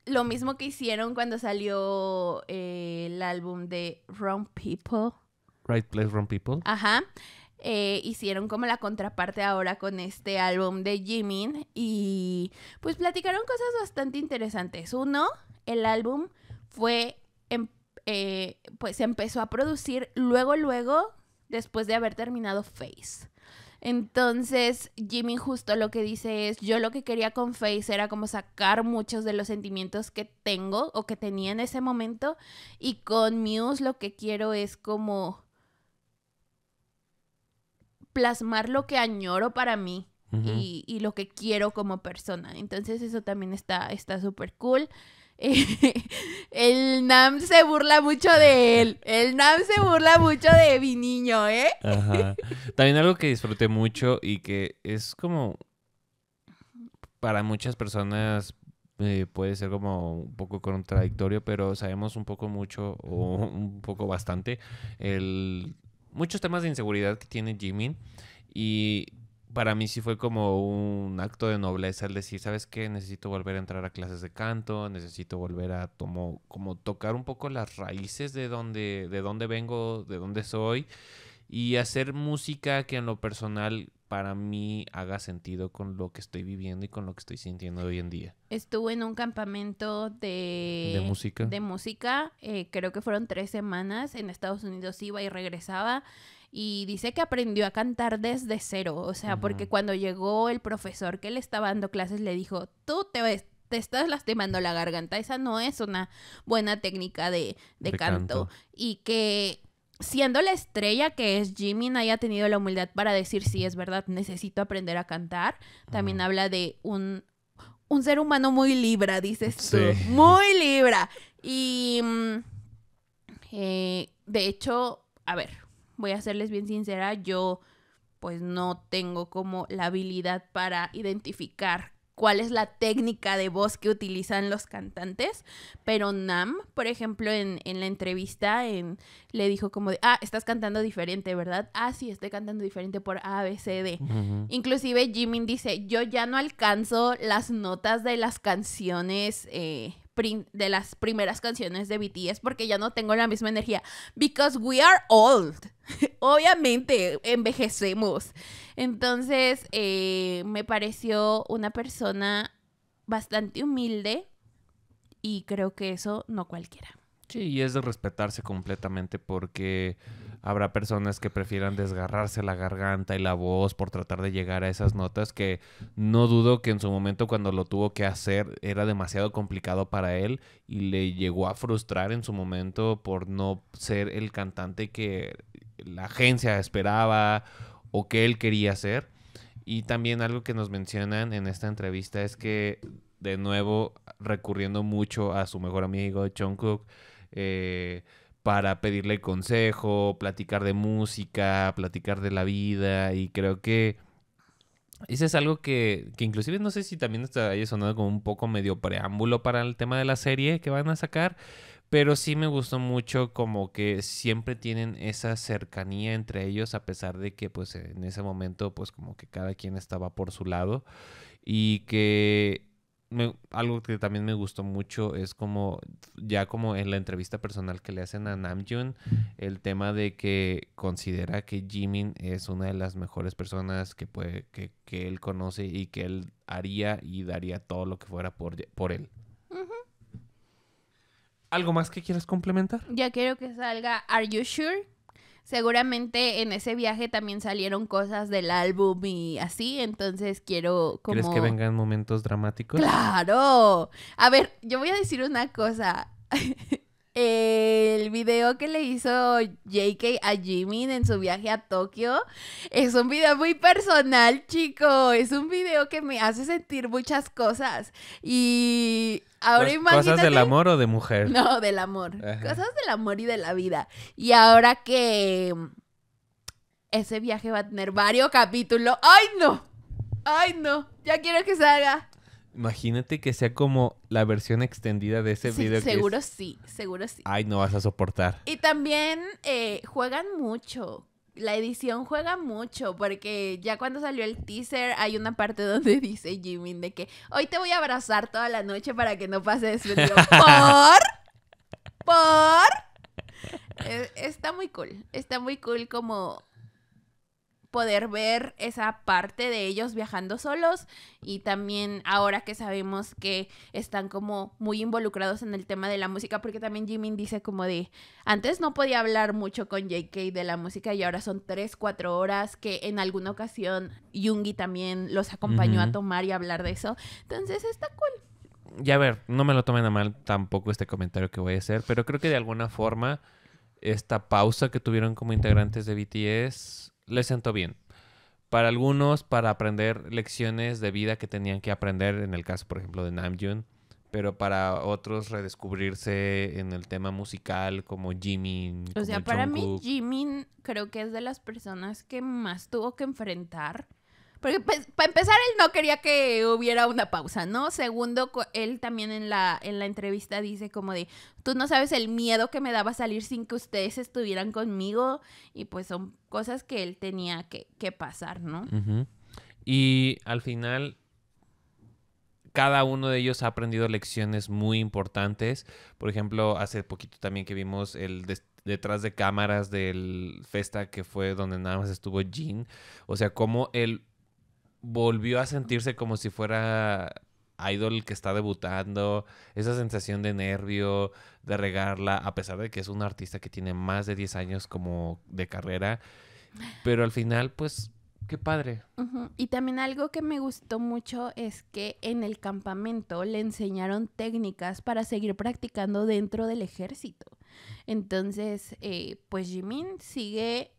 lo mismo que hicieron cuando salió eh, el álbum de Wrong People. Right Place, Wrong People. Ajá. Eh, hicieron como la contraparte ahora con este álbum de Jimin y pues platicaron cosas bastante interesantes. Uno, el álbum fue, em, eh, pues empezó a producir luego, luego, después de haber terminado Face. Entonces, Jimmy justo lo que dice es, yo lo que quería con Face era como sacar muchos de los sentimientos que tengo o que tenía en ese momento y con Muse lo que quiero es como plasmar lo que añoro para mí y, lo que quiero como persona. Entonces eso también está súper cool. el Nam se burla mucho de él. El Nam se burla mucho de mi niño, ¿eh? También algo que disfruté mucho y que es como para muchas personas eh, puede ser como un poco contradictorio, pero sabemos un poco mucho o un poco bastante el muchos temas de inseguridad que tiene Jimin y para mí sí fue como un acto de nobleza el decir, ¿sabes qué? Necesito volver a entrar a clases de canto, necesito volver a tomo, como tocar un poco las raíces de donde, de dónde vengo, de dónde soy, y hacer música que en lo personal para mí haga sentido con lo que estoy viviendo y con lo que estoy sintiendo hoy en día. Estuve en un campamento de, música. De música, eh, creo que fueron tres semanas. En Estados Unidos iba y regresaba y dice que aprendió a cantar desde cero, o sea, porque cuando llegó el profesor que le estaba dando clases le dijo, tú te, te estás lastimando la garganta, esa no es una buena técnica de, canto. Y que siendo la estrella que es Jimin haya tenido la humildad para decir, sí, es verdad, necesito aprender a cantar, también habla de un, ser humano muy libra, dices tú, muy libra. Y... Mm, eh, de hecho, a ver, voy a serles bien sincera, yo pues no tengo como la habilidad para identificar cuál es la técnica de voz que utilizan los cantantes, pero Nam, por ejemplo, en, la entrevista en, le dijo como de, ah, estás cantando diferente, ¿verdad? Ah, sí, estoy cantando diferente por A, B, C, D. Inclusive Jimin dice, yo ya no alcanzo las notas de las canciones eh, de las primeras canciones de BTS porque ya no tengo la misma energía. Because we are old. Obviamente, envejecemos. Entonces, eh, me pareció una persona bastante humilde y creo que eso no cualquiera. Sí, y es de respetarse completamente porque Habrá personas que prefieran desgarrarse la garganta y la voz por tratar de llegar a esas notas que no dudo que en su momento cuando lo tuvo que hacer era demasiado complicado para él y le llegó a frustrar en su momento por no ser el cantante que la agencia esperaba o que él quería ser. Y también algo que nos mencionan en esta entrevista es que de nuevo recurriendo mucho a su mejor amigo Jungkook eh, para pedirle consejo, platicar de música, platicar de la vida y creo que eso es algo que, inclusive no sé si también está haya sonado como un poco medio preámbulo para el tema de la serie que van a sacar, pero sí me gustó mucho como que siempre tienen esa cercanía entre ellos a pesar de que pues en ese momento pues como que cada quien estaba por su lado y que algo que también me gustó mucho es como, ya como en la entrevista personal que le hacen a Namjoon, el tema de que considera que Jimin es una de las mejores personas que, puede, que, él conoce y que él haría y daría todo lo que fuera por, por él. ¿Algo más que quieras complementar? Ya quiero que salga Are You Sure? seguramente en ese viaje también salieron cosas del álbum y así, entonces quiero como... ¿Crees que vengan momentos dramáticos? ¡Claro! A ver, yo voy a decir una cosa. el video que le hizo JK a Jimin en su viaje a Tokio es un video muy personal, chico. Es un video que me hace sentir muchas cosas. Y ahora pues, ¿Cosas del amor o de mujer? No, del amor. Cosas del amor y de la vida. Y ahora que ese viaje va a tener varios capítulos. ¡Ay, no! ¡Ay, no! Ya quiero que salga. Imagínate que sea como la versión extendida de ese video. Seguro sí, seguro sí. Ay, no vas a soportar. Y también eh, juegan mucho. La edición juega mucho porque ya cuando salió el teaser hay una parte donde dice Jimin de que hoy te voy a abrazar toda la noche para que no pases ¿Por? ¿Por? Eh, está muy cool. Está muy cool como poder ver esa parte de ellos viajando solos y también ahora que sabemos que están como muy involucrados en el tema de la música, porque también Jimin dice como de, antes no podía hablar mucho con JK de la música y ahora son 3, 4 horas que en alguna ocasión Yungi también los acompañó a tomar y hablar de eso. Entonces está cool. Y a ver, no me lo tomen a mal tampoco este comentario que voy a hacer, pero creo que de alguna forma esta pausa que tuvieron como integrantes de BTS le sentó bien. Para algunos, para aprender lecciones de vida que tenían que aprender, en el caso, por ejemplo, de Namjoon. Pero para otros, redescubrirse en el tema musical, como Jimin. O sea, para mí, Jimin creo que es de las personas que más tuvo que enfrentar porque pues, para empezar, él no quería que hubiera una pausa, ¿no? Segundo, él también en la, en la entrevista dice como de, tú no sabes el miedo que me daba salir sin que ustedes estuvieran conmigo. Y pues son cosas que él tenía que, pasar, ¿no? Y al final, cada uno de ellos ha aprendido lecciones muy importantes. Por ejemplo, hace poquito también que vimos el detrás de cámaras del festa que fue donde nada más estuvo Jean. O sea, como él volvió a sentirse como si fuera idol que está debutando, esa sensación de nervio, de regarla, a pesar de que es un artista que tiene más de 10 años como de carrera, pero al final pues qué padre. Y también algo que me gustó mucho es que en el campamento le enseñaron técnicas para seguir practicando dentro del ejército. Entonces, eh, pues Jimin sigue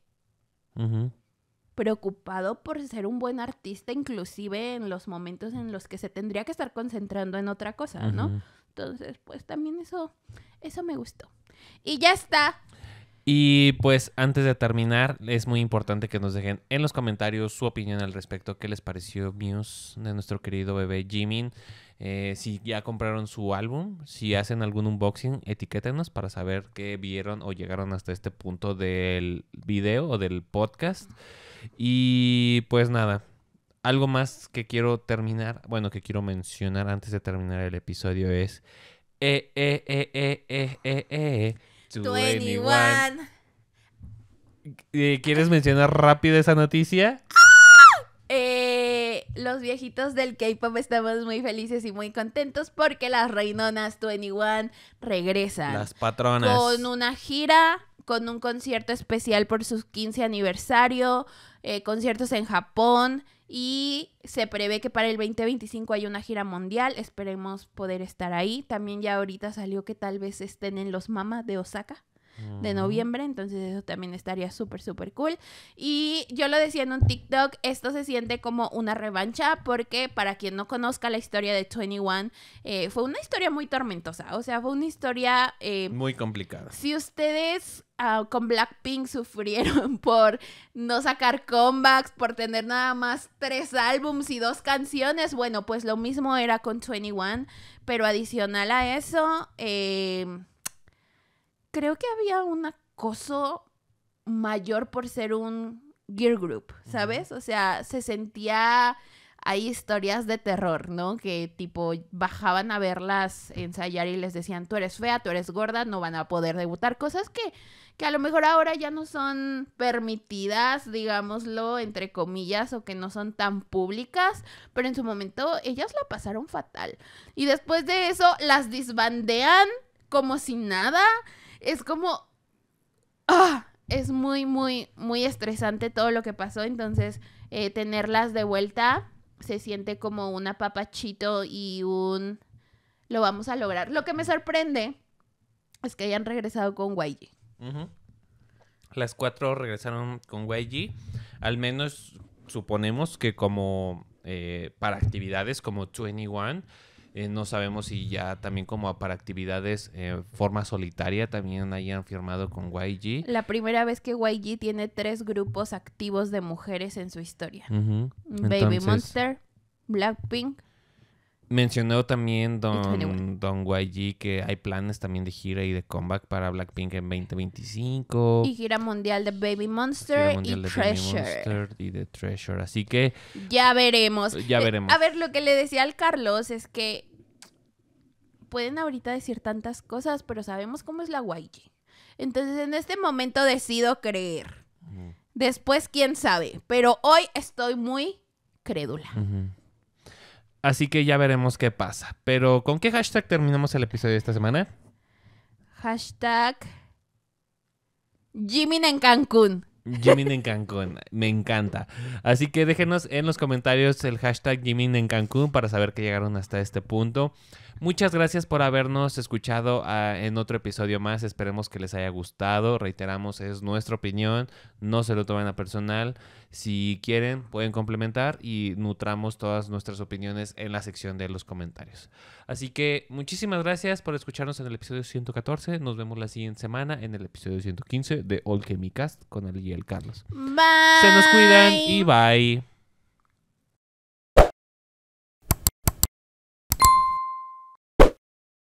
preocupado por ser un buen artista, inclusive en los momentos en los que se tendría que estar concentrando en otra cosa, ¿no? Entonces, pues también eso, eso me gustó. Y ya está. Y pues antes de terminar, es muy importante que nos dejen en los comentarios su opinión al respecto. ¿Qué les pareció Muse de nuestro querido bebé Jimin? Eh, si ya compraron su álbum, si hacen algún unboxing, etiquétenos para saber qué vieron o llegaron hasta este punto del video o del podcast. Y pues nada, algo más que quiero terminar, bueno, que quiero mencionar antes de terminar el episodio es... Eh, eh, 21. Eh, eh, eh, ¿Quieres mencionar rápido esa noticia? los viejitos del K-pop estamos muy felices y muy contentos porque las reinonas 21 regresan. Las patronas. Con una gira con un concierto especial por sus 15 aniversario, eh, conciertos en Japón y se prevé que para el 2025 hay una gira mundial, esperemos poder estar ahí. También ya ahorita salió que tal vez estén en los MAMA de Osaka de noviembre, entonces eso también estaría súper, súper cool. Y yo lo decía en un TikTok, esto se siente como una revancha porque para quien no conozca la historia de 21, eh, fue una historia muy tormentosa, o sea, fue una historia... Eh, muy complicada. Si ustedes ah, con Blackpink sufrieron por no sacar comebacks, por tener nada más tres álbums y dos canciones. Bueno, pues lo mismo era con 21, pero adicional a eso, eh, creo que había un acoso mayor por ser un gear group, ¿sabes? O sea, se sentía hay historias de terror, ¿no? Que tipo bajaban a verlas ensayar y les decían, tú eres fea, tú eres gorda, no van a poder debutar. Cosas que, que a lo mejor ahora ya no son permitidas, digámoslo, entre comillas, o que no son tan públicas, pero en su momento ellas la pasaron fatal. Y después de eso las disbandean como si nada es como... ¡Ah! Es muy, muy, muy estresante todo lo que pasó, entonces eh, tenerlas de vuelta se siente como una papachito y un... Lo vamos a lograr. Lo que me sorprende es que hayan regresado con YG. Las cuatro regresaron con YG. Al menos suponemos que como eh, para actividades como 21 eh, no sabemos si ya también como para actividades eh, forma solitaria también hayan firmado con YG. La primera vez que YG tiene tres grupos activos de mujeres en su historia. Baby Monster, Blackpink Mencionó también Don, Don YG que hay planes también de gira y de comeback para Blackpink en 2025. Y gira mundial de Baby Monster y Treasure. y de Treasure. Así que. Ya veremos. Eh, ya eh, veremos. A ver, lo que le decía al Carlos es que. Pueden ahorita decir tantas cosas, pero sabemos cómo es la YG. Entonces, en este momento decido creer. Después, quién sabe. Pero hoy estoy muy crédula. Así que ya veremos qué pasa. Pero ¿con qué hashtag terminamos el episodio de esta semana? Hashtag Jimin en Cancún. Jimmy en Cancún. Me encanta. Así que déjenos en los comentarios el hashtag Jimmy en Cancún para saber que llegaron hasta este punto. Muchas gracias por habernos escuchado ah, en otro episodio más. Esperemos que les haya gustado. Reiteramos, es nuestra opinión. No se lo tomen a personal. Si quieren, pueden complementar y nutramos todas nuestras opiniones en la sección de los comentarios. Así que muchísimas gracias por escucharnos en el episodio 114. Nos vemos la siguiente semana en el episodio 115 de All Chemicast con el guía Carlos. Se nos cuidan y bye.